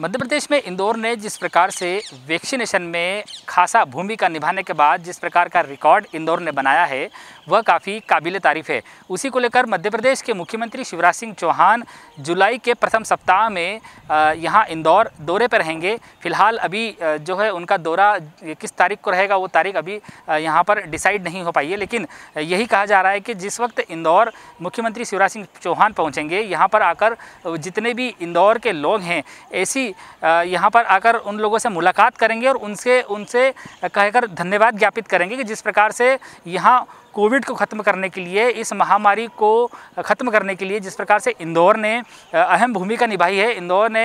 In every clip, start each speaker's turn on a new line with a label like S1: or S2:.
S1: मध्य प्रदेश में इंदौर ने जिस प्रकार से वैक्सीनेशन में खासा भूमिका निभाने के बाद जिस प्रकार का रिकॉर्ड इंदौर ने बनाया है वह काफ़ी काबिल तारीफ है उसी को लेकर मध्य प्रदेश के मुख्यमंत्री शिवराज सिंह चौहान जुलाई के प्रथम सप्ताह में यहाँ इंदौर दौरे पर रहेंगे फिलहाल अभी जो है उनका दौरा किस तारीख को रहेगा वो तारीख अभी यहाँ पर डिसाइड नहीं हो पाई है लेकिन यही कहा जा रहा है कि जिस वक्त इंदौर मुख्यमंत्री शिवराज सिंह चौहान पहुँचेंगे यहाँ पर आकर जितने भी इंदौर के लोग हैं ऐसी भी यहाँ पर आकर उन लोगों से मुलाकात करेंगे और उनसे उनसे कहकर धन्यवाद ज्ञापित करेंगे कि जिस प्रकार से यहाँ कोविड को ख़त्म करने के लिए इस महामारी को ख़त्म करने के लिए जिस प्रकार से इंदौर ने अहम भूमिका निभाई है इंदौर ने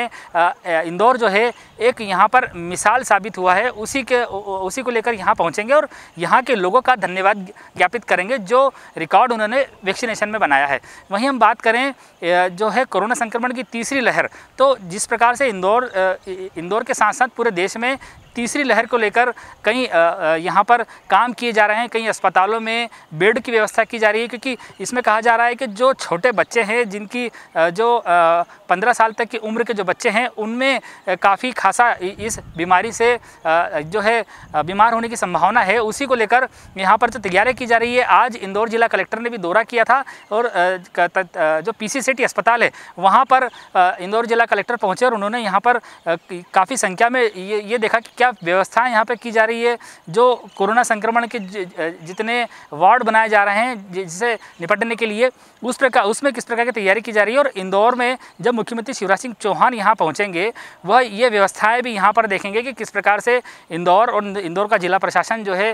S1: इंदौर जो है एक यहाँ पर मिसाल साबित हुआ है उसी के उसी को लेकर यहाँ पहुँचेंगे और यहाँ के लोगों का धन्यवाद ज्ञापित करेंगे जो रिकॉर्ड उन्होंने वैक्सीनेशन में बनाया है वहीं हम बात करें जो है कोरोना संक्रमण की तीसरी लहर तो जिस प्रकार से इंदौर इंदौर के साथ साथ पूरे देश में तीसरी लहर को लेकर कई यहाँ पर काम किए जा रहे हैं कई अस्पतालों में बेड की व्यवस्था की जा रही है क्योंकि इसमें कहा जा रहा है कि जो छोटे बच्चे हैं जिनकी जो पंद्रह साल तक की उम्र के जो बच्चे हैं उनमें काफ़ी खासा इस बीमारी से जो है बीमार होने की संभावना है उसी को लेकर यहाँ पर जो तैयारी की जा रही है आज इंदौर जिला कलेक्टर ने भी दौरा किया था और जो पी सी अस्पताल है वहाँ पर इंदौर जिला कलेक्टर पहुँचे और उन्होंने यहाँ पर काफ़ी संख्या में ये ये देखा कि क्या क्या व्यवस्थाएं यहाँ पे की जा रही है जो कोरोना संक्रमण के जितने वार्ड बनाए जा रहे हैं जिससे निपटने के लिए उस प्रकार उसमें किस प्रकार की तैयारी की जा रही है और इंदौर में जब मुख्यमंत्री शिवराज सिंह चौहान यहाँ पहुँचेंगे वह ये व्यवस्थाएँ भी यहाँ पर देखेंगे कि किस प्रकार से इंदौर और इंदौर का जिला प्रशासन जो है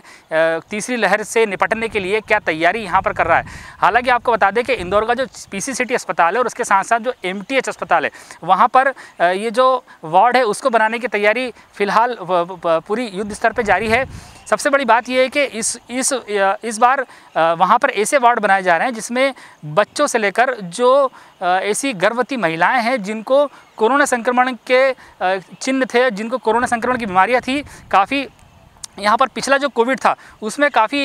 S1: तीसरी लहर से निपटने के लिए क्या तैयारी यहाँ पर कर रहा है हालांकि आपको बता दें कि इंदौर का जो पीसी सिटी अस्पताल है और उसके साथ साथ जो एम अस्पताल है वहाँ पर ये जो वार्ड है उसको बनाने की तैयारी फिलहाल पूरी युद्ध स्तर पर जारी है सबसे बड़ी बात यह है कि इस इस इस बार वहाँ पर ऐसे वार्ड बनाए जा रहे हैं जिसमें बच्चों से लेकर जो ऐसी गर्भवती महिलाएं हैं जिनको कोरोना संक्रमण के चिन्ह थे जिनको कोरोना संक्रमण की बीमारियाँ थी काफ़ी यहाँ पर पिछला जो कोविड था उसमें काफ़ी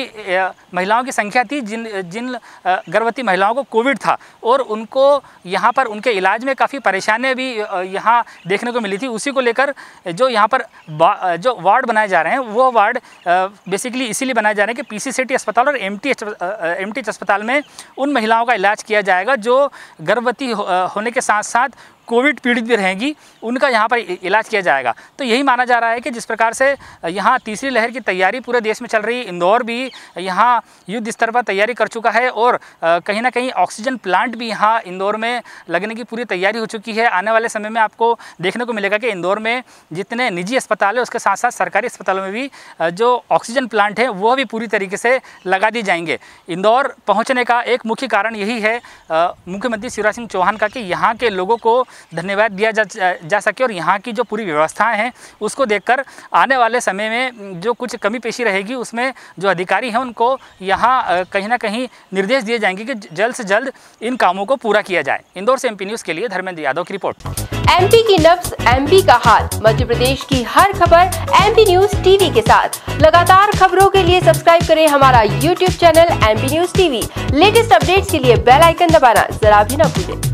S1: महिलाओं की संख्या थी जिन जिन गर्भवती महिलाओं को कोविड था और उनको यहाँ पर उनके इलाज में काफ़ी परेशानियाँ भी यहाँ देखने को मिली थी उसी को लेकर जो यहाँ पर जो वार्ड बनाए जा रहे हैं वो वार्ड बेसिकली इसीलिए बनाए जा रहे हैं कि पी सी अस्पताल और एम टी अस्पताल में उन महिलाओं का इलाज किया जाएगा जो गर्भवती होने के साथ साथ कोविड पीड़ित भी रहेंगी उनका यहाँ पर इलाज किया जाएगा तो यही माना जा रहा है कि जिस प्रकार से यहाँ तीसरी लहर की तैयारी पूरे देश में चल रही इंदौर भी यहाँ युद्ध स्तर पर तैयारी कर चुका है और कहीं ना कहीं ऑक्सीजन प्लांट भी यहाँ इंदौर में लगने की पूरी तैयारी हो चुकी है आने वाले समय में आपको देखने को मिलेगा कि इंदौर में जितने निजी अस्पताल है उसके साथ साथ सरकारी अस्पतालों में भी जो ऑक्सीजन प्लांट है वह भी पूरी तरीके से लगा दिए जाएंगे इंदौर पहुँचने का एक मुख्य कारण यही है मुख्यमंत्री शिवराज सिंह चौहान का कि यहाँ के लोगों को धन्यवाद दिया जा, जा सके और यहाँ की जो पूरी व्यवस्थाएँ हैं उसको देखकर आने वाले समय में जो कुछ कमी पेशी रहेगी उसमें जो अधिकारी हैं उनको यहाँ कहीं ना कहीं निर्देश दिए जाएंगे कि जल्द से जल्द इन कामों को पूरा किया जाए इंदौर से एमपी न्यूज़ के लिए धर्मेंद्र यादव की रिपोर्ट एम की नब्स एम का हाल मध्य प्रदेश की हर खबर एम न्यूज टीवी के साथ लगातार खबरों के लिए सब्सक्राइब करें हमारा YouTube channel M news TV latest updates के लिए बेल आइकन दबाना जरा भी न भूलें